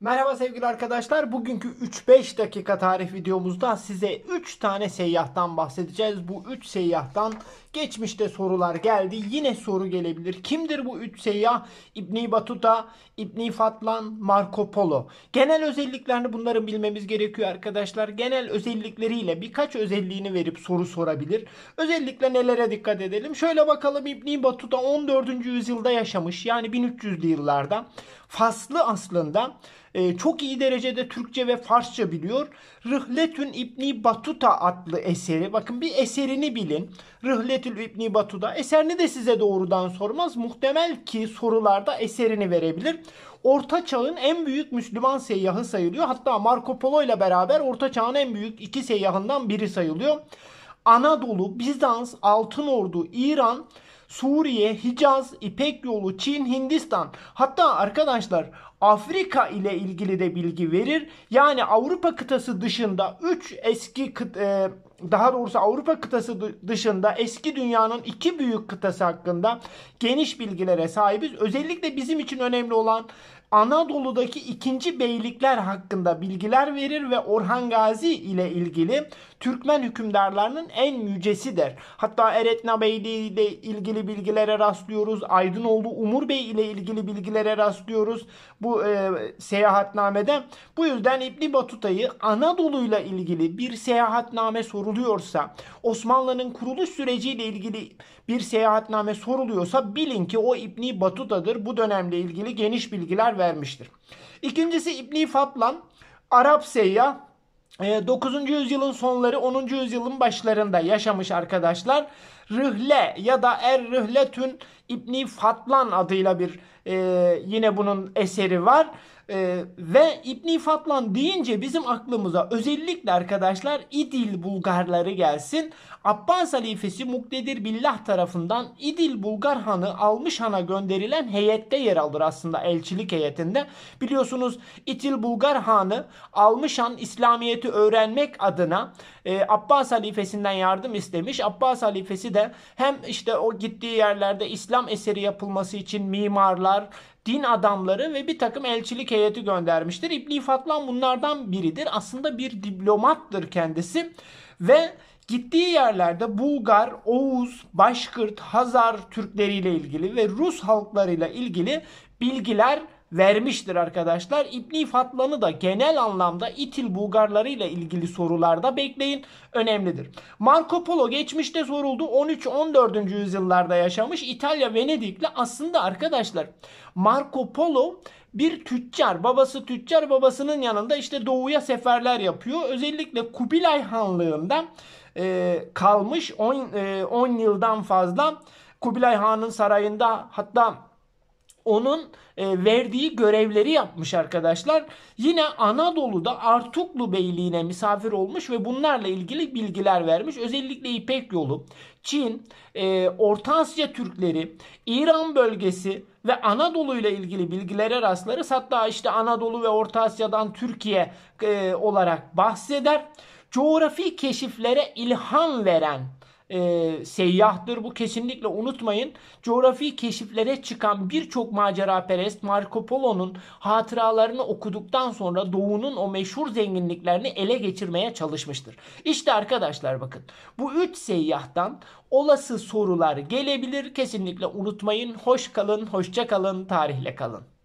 Merhaba sevgili arkadaşlar. Bugünkü 3-5 dakika tarih videomuzda size 3 tane seyyahtan bahsedeceğiz. Bu 3 seyyahtan geçmişte sorular geldi. Yine soru gelebilir. Kimdir bu 3 seyyah? İbni Batuta, İbni Fatlan, Marco Polo. Genel özelliklerini bunların bilmemiz gerekiyor arkadaşlar. Genel özellikleriyle birkaç özelliğini verip soru sorabilir. Özellikle nelere dikkat edelim? Şöyle bakalım İbni Batuta 14. yüzyılda yaşamış. Yani 1300'lü yıllarda. Faslı aslında e, çok iyi derecede Türkçe ve Farsça biliyor. Rıhletün İbni Batuta adlı eseri. Bakın bir eserini bilin. Rıhletül İbni Batuta. Eserini de size doğrudan sormaz. Muhtemel ki sorularda eserini verebilir. Orta Çağ'ın en büyük Müslüman seyyahı sayılıyor. Hatta Marco Polo ile beraber Orta Çağ'ın en büyük iki seyyahından biri sayılıyor. Anadolu, Bizans, Altın Ordu, İran Suriye, Hicaz, İpek Yolu, Çin, Hindistan hatta arkadaşlar Afrika ile ilgili de bilgi verir. Yani Avrupa kıtası dışında 3 eski kıt, e, daha doğrusu Avrupa kıtası dışında eski dünyanın iki büyük kıtası hakkında geniş bilgilere sahibiz. Özellikle bizim için önemli olan Anadolu'daki ikinci beylikler hakkında bilgiler verir ve Orhan Gazi ile ilgili Türkmen hükümdarlarının en yücesidir. Hatta Eretna Beyliği ile ilgili bilgilere rastlıyoruz. Aydınoğlu Umur Bey ile ilgili bilgilere rastlıyoruz bu e, seyahatnamede. Bu yüzden İbni Batuta'yı Anadolu ile ilgili bir seyahatname soru soruluyorsa, Osmanlı'nın kuruluş süreciyle ilgili bir seyahatname soruluyorsa bilin ki o İbni Batuta'dır. Bu dönemle ilgili geniş bilgiler vermiştir. İkincisi İbni Fatlan, Arap seyyah, 9. Ee, yüzyılın sonları 10. yüzyılın başlarında yaşamış arkadaşlar. Rıhle ya da Er Rıhletün İbni Fatlan adıyla bir e, yine bunun eseri var. E, ve İbni Fatlan deyince bizim aklımıza özellikle arkadaşlar İdil Bulgarları gelsin. Abbas halifesi Muktedir Billah tarafından İdil Bulgar Hanı Almış Han'a gönderilen heyette yer alır aslında elçilik heyetinde. Biliyorsunuz İdil Bulgar Hanı Almış Han İslamiyet'i öğrenmek adına e, Abbas halifesinden yardım istemiş. Abbas halifesi de hem işte o gittiği yerlerde İslam eseri yapılması için mimarlar, alimler, din adamları ve bir takım elçilik heyeti göndermiştir. İbni Fatlan bunlardan biridir. Aslında bir diplomattır kendisi ve Gittiği yerlerde Bulgar, Oğuz, Başkırt, Hazar Türkleriyle ilgili ve Rus halklarıyla ilgili bilgiler vermiştir arkadaşlar. İbni Fatlan'ı da genel anlamda İtil Bulgarları ile ilgili sorularda bekleyin. Önemlidir. Marco Polo geçmişte soruldu. 13-14. yüzyıllarda yaşamış İtalya Venedikli aslında arkadaşlar Marco Polo bir tüccar, babası tüccar, babasının yanında işte doğuya seferler yapıyor. Özellikle Kubilay Hanlığında e, kalmış 10 e, yıldan fazla Kubilay Han'ın sarayında hatta onun e, verdiği görevleri yapmış arkadaşlar. Yine Anadolu'da Artuklu Beyliğine misafir olmuş ve bunlarla ilgili bilgiler vermiş. Özellikle İpek yolu, Çin, e, Orta Asya Türkleri, İran bölgesi ve Anadolu ile ilgili bilgilere rastlarız. Hatta işte Anadolu ve Orta Asya'dan Türkiye e, olarak bahseder. Coğrafi keşiflere ilham veren e, seyyahtır. Bu kesinlikle unutmayın. Coğrafi keşiflere çıkan birçok macera perest Marco Polo'nun hatıralarını okuduktan sonra doğunun o meşhur zenginliklerini ele geçirmeye çalışmıştır. İşte arkadaşlar bakın bu üç seyyahtan olası sorular gelebilir. Kesinlikle unutmayın. Hoş kalın, hoşça kalın, tarihle kalın.